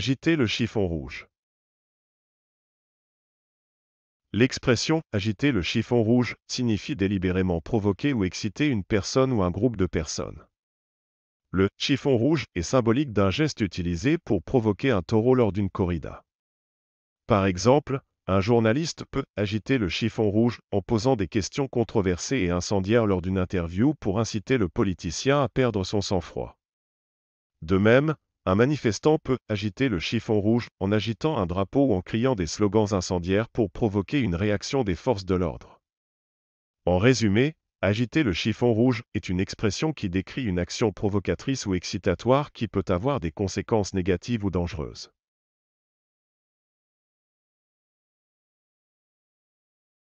Agiter le chiffon rouge. L'expression agiter le chiffon rouge signifie délibérément provoquer ou exciter une personne ou un groupe de personnes. Le chiffon rouge est symbolique d'un geste utilisé pour provoquer un taureau lors d'une corrida. Par exemple, un journaliste peut agiter le chiffon rouge en posant des questions controversées et incendiaires lors d'une interview pour inciter le politicien à perdre son sang-froid. De même, un manifestant peut agiter le chiffon rouge en agitant un drapeau ou en criant des slogans incendiaires pour provoquer une réaction des forces de l'ordre. En résumé, agiter le chiffon rouge est une expression qui décrit une action provocatrice ou excitatoire qui peut avoir des conséquences négatives ou dangereuses.